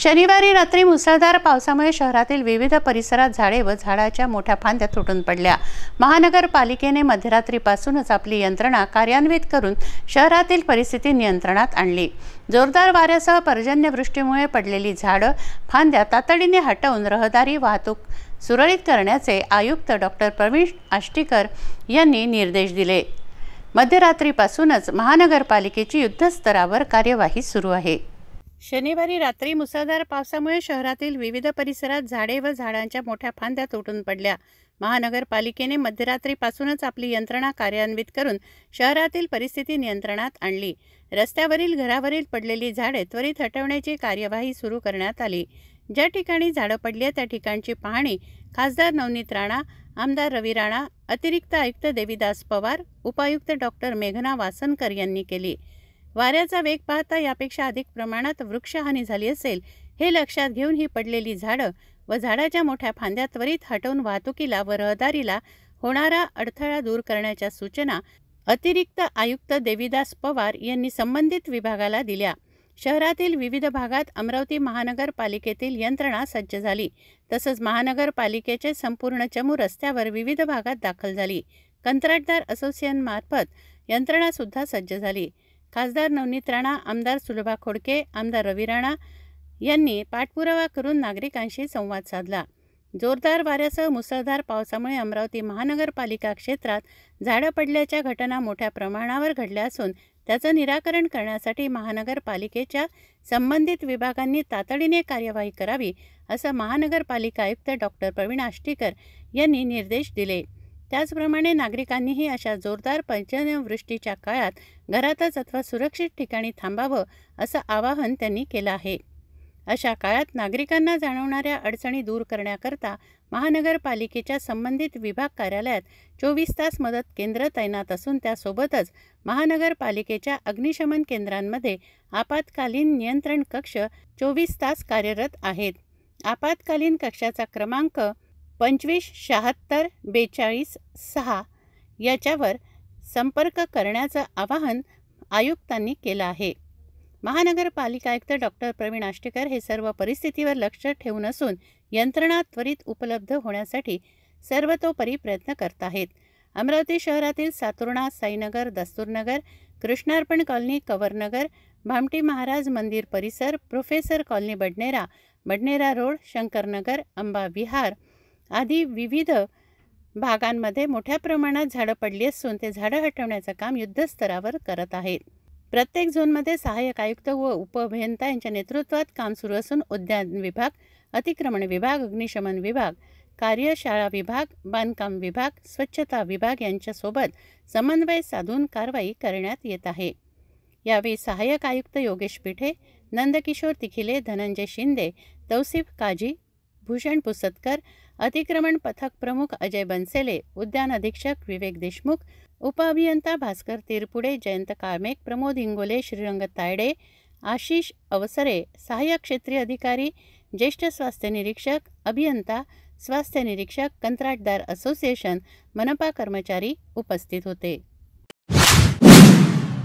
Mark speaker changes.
Speaker 1: शनिवारी रात्री मुसळधार पावसामुळे शहरातील विविध परिसरात झाडे व झाडाच्या मोठ्या फांद्या तुटून पडल्या महानगरपालिकेने मध्यरात्रीपासूनच आपली यंत्रणा कार्यान्वित करून शहरातील परिस्थिती नियंत्रणात आणली जोरदार वाऱ्यासह पर्जन्यवृष्टीमुळे पडलेली झाडं फांद्या तातडीने हटवून रहदारी वाहतूक सुरळीत करण्याचे आयुक्त डॉक्टर प्रवीण आष्टीकर यांनी निर्देश दिले मध्यरात्रीपासूनच महानगरपालिकेची युद्धस्तरावर कार्यवाही सुरू आहे शनिवारी रात्री मुसळधार पावसामुळे शहरातील विविध परिसरात झाडे व झाडांच्या मोठ्या फांद्या तुटून पडल्या महानगरपालिकेने मध्यरात्रीपासूनच आपली यंत्रणा कार्यान्वित करून शहरातील परिस्थिती नियंत्रणात आणली रस्त्यावरील घरावरील पडलेली झाडे त्वरित हटवण्याची कार्यवाही सुरू करण्यात आली ज्या ठिकाणी झाडं पडली त्या ठिकाणची पाहणी खासदार नवनीत राणा आमदार रवी राणा अतिरिक्त आयुक्त देवीदास पवार उपायुक्त डॉक्टर मेघना वासनकर यांनी केली वाऱ्याचा वेग पाहता यापेक्षा अधिक प्रमाणात वृक्षहानी झाली असेल हे लक्षात घेऊन ही पडलेली झाडं व झाडाच्या मोठ्या फांद्या त्वरित हटवून वाहतुकीला व रहदारीला होणारा अडथळा दूर करण्याच्या सूचना अतिरिक्त आयुक्त देविदास पवार यांनी संबंधित विभागाला दिल्या शहरातील विविध भागात अमरावती महानगरपालिकेतील यंत्रणा सज्ज झाली तसंच महानगरपालिकेचे संपूर्ण चमू रस्त्यावर विविध भागात दाखल झाली कंत्राटदार असोसिएशनमार्फत यंत्रणासुद्धा सज्ज झाली खासदार नवनीत राणा आमदार सुलभा खोडके आमदार रवी राणा यांनी पाठपुरावा करून नागरिकांशी संवाद साधला जोरदार वाऱ्यासह मुसळधार पावसामुळे अमरावती महानगरपालिका क्षेत्रात झाडं पडल्याच्या घटना मोठ्या प्रमाणावर घडल्या असून त्याचं निराकरण करण्यासाठी महानगरपालिकेच्या संबंधित विभागांनी तातडीने कार्यवाही करावी असं महानगरपालिका आयुक्त डॉक्टर प्रवीण आष्टीकर यांनी निर्देश दिले त्याचप्रमाणे नागरिकांनीही अशा जोरदार पर्जन्यवृष्टीच्या काळात घरातच अथवा सुरक्षित ठिकाणी थांबावं असं आवाहन त्यांनी केलं आहे अशा काळात नागरिकांना जाणवणाऱ्या अडचणी दूर करण्याकरता महानगरपालिकेच्या संबंधित विभाग कार्यालयात चोवीस तास मदत केंद्र तैनात असून त्यासोबतच महानगरपालिकेच्या अग्निशमन केंद्रांमध्ये आपत्कालीन नियंत्रण कक्ष चोवीस तास कार्यरत आहेत आपत्कालीन कक्षाचा क्रमांक पंचवीस शहात्तर बेचाळीस सहा याच्यावर संपर्क करण्याचं आवाहन आयुक्तांनी केलं आहे महानगरपालिका आयुक्त डॉक्टर प्रवीण आष्टेकर हे सर्व परिस्थितीवर लक्ष ठेवून असून यंत्रणा त्वरित उपलब्ध होण्यासाठी सर्वतोपरी प्रयत्न करत आहेत अमरावती शहरातील सातुर्णा साईनगर दस्तूरनगर कृष्णार्पण कॉलनी कवरनगर भामटी महाराज मंदिर परिसर professor colony Badnera Badnera road Shankarnagar Amba Vihar आधी विविध भागांमध्ये मोठ्या प्रमाणात झाडं पडली असून ते झाडं हटवण्याचं काम युद्धस्तरावर करत आहेत प्रत्येक झोनमध्ये सहाय्यक आयुक्त व उपअभियंता यांच्या नेतृत्वात काम सुरू असून उद्यान विभाग अतिक्रमण विभाग अग्निशमन विभाग कार्यशाळा विभाग बांधकाम विभाग स्वच्छता विभाग यांच्यासोबत समन्वय साधून कारवाई करण्यात येत आहे यावेळी सहाय्यक आयुक्त योगेश पिठे नंदकिशोर तिखिले धनंजय शिंदे तौसिफ काजी भूषण पुसतकर अतिक्रमण पथक प्रमुख अजय बनसेले उद्यान अधीक्षक विवेक देशमुख उपअभियंता भास्कर तिरपुडे जयंत काळमेक प्रमोद हिंगोले श्रीरंग तायडे आशिष अवसरे सहाय्यक क्षेत्रीय अधिकारी ज्येष्ठ स्वास्थ्य निरीक्षक अभियंता स्वास्थ्य निरीक्षक कंत्राटदार असोसिएशन मनपा कर्मचारी उपस्थित होते